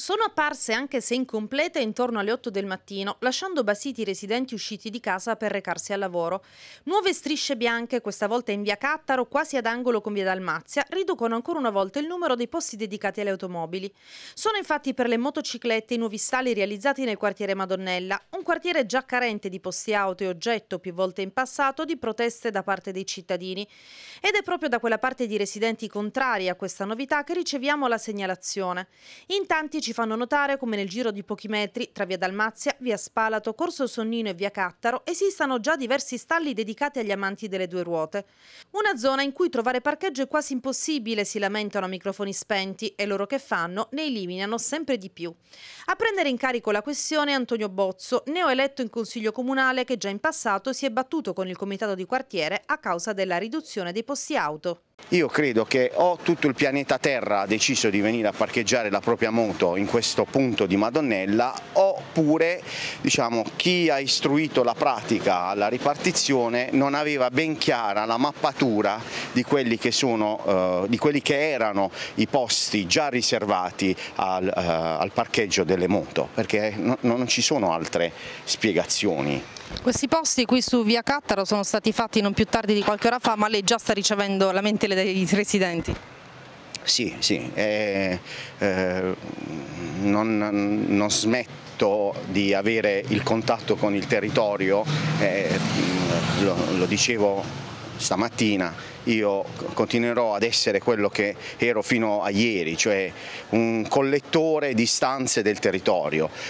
sono apparse, anche se incomplete, intorno alle 8 del mattino, lasciando basiti i residenti usciti di casa per recarsi al lavoro. Nuove strisce bianche, questa volta in via Cattaro, quasi ad angolo con via Dalmazia, riducono ancora una volta il numero dei posti dedicati alle automobili. Sono infatti per le motociclette i nuovi stali realizzati nel quartiere Madonnella, un quartiere già carente di posti auto e oggetto più volte in passato di proteste da parte dei cittadini. Ed è proprio da quella parte di residenti contrari a questa novità che riceviamo la segnalazione. In tanti ci ci fanno notare come nel giro di pochi metri, tra via Dalmazia, via Spalato, Corso Sonnino e via Cattaro, esistano già diversi stalli dedicati agli amanti delle due ruote. Una zona in cui trovare parcheggio è quasi impossibile, si lamentano a microfoni spenti e loro che fanno ne eliminano sempre di più. A prendere in carico la questione è Antonio Bozzo, neoeletto in consiglio comunale che già in passato si è battuto con il comitato di quartiere a causa della riduzione dei posti auto. Io credo che o tutto il pianeta Terra ha deciso di venire a parcheggiare la propria moto in questo punto di Madonnella oppure diciamo, chi ha istruito la pratica alla ripartizione non aveva ben chiara la mappatura di quelli che, sono, eh, di quelli che erano i posti già riservati al, eh, al parcheggio delle moto, perché no, non ci sono altre spiegazioni. Questi posti qui su via Cattaro sono stati fatti non più tardi di qualche ora fa, ma lei già sta ricevendo lamentele dei residenti. Sì, sì, eh, eh, non, non, smetto di avere il contatto con il territorio, eh, lo, lo dicevo stamattina io continuerò ad essere quello che ero fino a ieri, cioè un collettore di stanze del territorio,